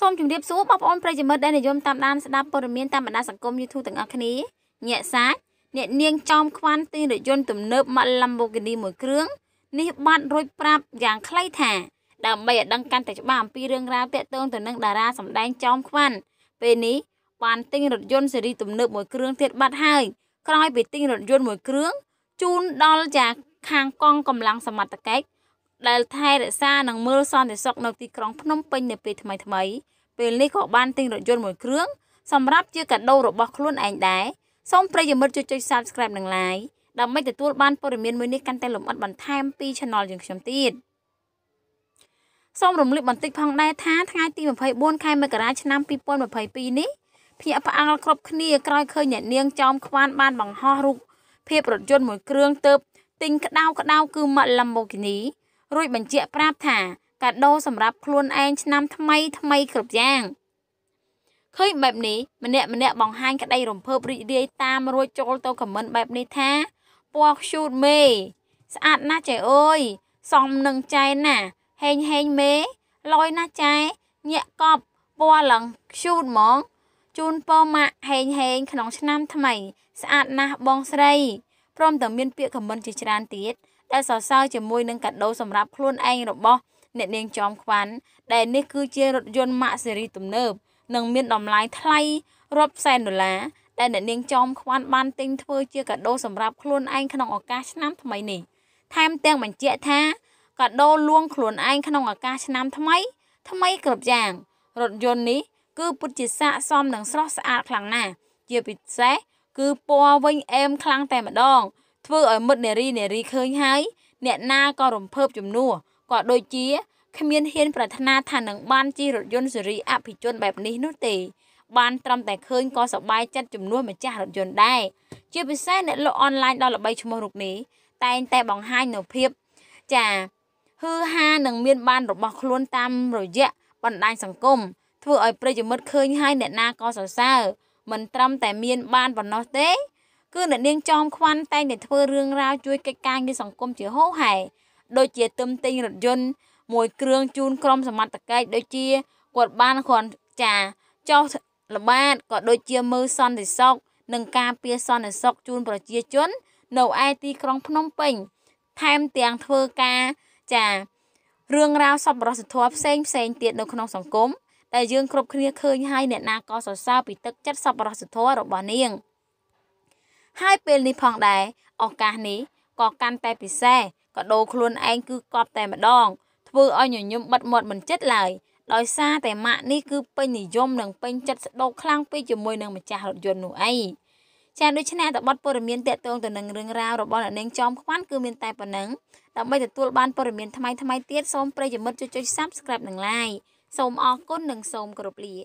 សូមជម្រាបសួរបងប្អូនប្រិយមិត្តដែលនិយមតាមដានស្ដាប់ព័ត៌មានតាមបណ្ដាសង្គម YouTube ទាំងអស់គ្នាញាក់សាចអ្នកនាងចំខ្វាន់ទិញរថយន្តទំនើបម៉ាក់ Lamborghini មួយ គ្រឿងនេះបានរួចប្រាប់យ៉ាងខ្លីថា ដើម្បីឲ្យដឹងកាន់តែច្បាស់អំពីរឿងរ៉ាវទាក់ទងទៅនឹងតារាសម្ដែងចោមខ្វាន់ពេលនេះបានទិញរថយន្តស៊េរីទំនើបមួយគ្រឿងទៀតបាត់ហើយក្រោយពីទិញរថយន្តមួយគ្រឿងជូនដល់ជាខាងកងកម្លាំងសមត្ថកិច្ចដែលថែរក្សានិងមើលសន្តិសុខនៅទីក្រុងភ្នំពេញនៅពេលថ្មីថ្មីពេលនេះក៏បានទិញរថយន្តមួយគ្រឿងសម្រាប់ជាកាដូរបស់ខ្លួនឯងដែរសូមប្រិយមិត្តជួយចុច Subscribe និង Like ដើម្បីទទួល បានព័ត៌មានមួយនេះកាន់តែលម្អិតបន្ថែមពី Channel យើងខ្ញុំទៀតសូមរំលឹកបន្តិចផងដែរថាថ្ងៃទី24ខែមករាឆ្នាំ2022នេះភ្នាក់ផ្អើលគ្រប់គ្នាក្រោយឃើញអ្នកនាងចោមខ្វានបានបង្ហោះរូបភាពរថយន្តមួយគ្រឿងទៅទិញក្តៅក្តៅគឺម៉ាក់ Lamborghini រួចបញ្ជាក់ប្រាប់ថាកាដូសម្រាប់ខ្លួនឯងឆ្នាំថ្មីថ្មីគ្រប់យ៉ាងឃើញបែបនេះម្នាក់ម្នាក់បង្ហាញក្តីរំភើបរីករាយ តាមរួចចូលទៅខមមិនបែបនេះថាពណ៌ខ្ជូតមេ ស្អាតណាស់ចៃអើយសំនឹងចៃណាហេងហេងមេលយណាស់ចៃញាក់កប់ពណ៌ឡើងខ្ជូតហ្មងជូនពម៉ាក់ហេងហេងក្នុងឆ្នាំថ្មីស្អាតណាស់បងស្រីព្រមទាំងមានពាក្យខមមិនជាច្រើនទៀតដែលសរសើរជាមួយនឹងកាដូសម្រាប់ខ្លួនឯងរបស់អ្នកនាងចោមខ្វាន់ដែលនេះគឺជារថយន្តម៉ាកស៊េរីទំនើបនិងមានតម្លៃថ្លៃរាប់សែនដុល្លារដែលអ្នកនាងចោមខ្វាន់បានទិញធ្វើជាកាដូសម្រាប់ខ្លួនឯងក្នុងឱកាសឆ្នាំថ្មីនេះថែមទាំងបញ្ជាក់ថាកាដូលួងខ្លួនឯងក្នុងឱកាសឆ្នាំថ្មីថ្មីគ្រប់យ៉ាងរថយន្តនេះគឺពិតជាស័ក្តិសមនឹងស្រស់ស្អាតខ្លាំងណាស់ជាពិសេសគឺពណ៌វិញអែមខ្លាំងតែម្ដងធ្វើឲ្យមិត្តនារីនារីឃើញហើយអ្នកណាក៏រំភើបជំនួសក៏ដូចជាគ្មានហ៊ាន ប្រាថ្នាថានឹងបានជិះរថយន្តស៊េរីអភិជនបែបនេះនោះទេបានត្រឹមតែឃើញក៏សប្បាយចិត្តជំនួសម្ចាស់រថយន្តដែរជាពិសេសអ្នកលក់អនឡាញដល់ល្បីឈ្មោះរូបនេះតែងតែ បង្ហាញនៅភាពចាហឺហានឹងមានបានរបស់ខ្លួនតាមរយៈបណ្ដាញសង្គមធ្វើឲ្យប្រិយមិត្តឃើញហើយអ្នកណាក៏សរសើរមិនត្រឹមតែមានបានប៉ុណ្ណោះទេគឺអ្នកនាងចោមខ្វាន់តែងតែធ្វើរឿងរ៉ាវជួយកិច្ចការងារសង្គមជាហូរហែដូចជាទឹមទិញរថយន្តមួយគ្រឿងជូនក្រុមសមត្ថកិច្ចដូចជាគាត់បានគ្រាន់ចាចោះល្បាតក៏ដូចជាមើលសន្តិសុខនិងការពារសន្តិសុខជូនប្រជាជននៅឯទីក្រុងភ្នំពេញថែមទាំងធ្វើការចារឿងរ៉ាវសប្បុរសធម៌ផ្សេងផ្សេងទៀតនៅក្នុងសង្គមដែលយើងគ្រប់គ្នាឃើញហើយអ្នកណាក៏សរសើរពីទឹកចិត្តសប្បុរសធម៌របស់នាង។ហើយពេលនេះផងដែរឱកាសនេះក៏កាន់តែពិសេសក៏ដូរខ្លួនឯងគឺកប់តែម្ដងធ្វើឲ្យញញឹមបិទមាត់មិនចិត្តឡើយដោយសារតែម៉ាក់នេះគឺពេញនិយមនិងពេញចិត្តស្ដោកខ្លាំងពេកជាមួយនឹងម្ចាស់រថយន្តនោះឯងចាដូច្នេះតបតព័ត៌មានតកតងទៅនឹងរឿងរ៉ាវរបស់អ្នកនាងចោមខ្វាន់គឺមានតែប៉ុណ្ណឹងដើម្បីទទួលបានព័ត៌មានថ្មីថ្មីទៀតសូមប្រិយមិត្តជួយចុច Subscribe និង Like សូមអរគុណនិងសូមគោរពលា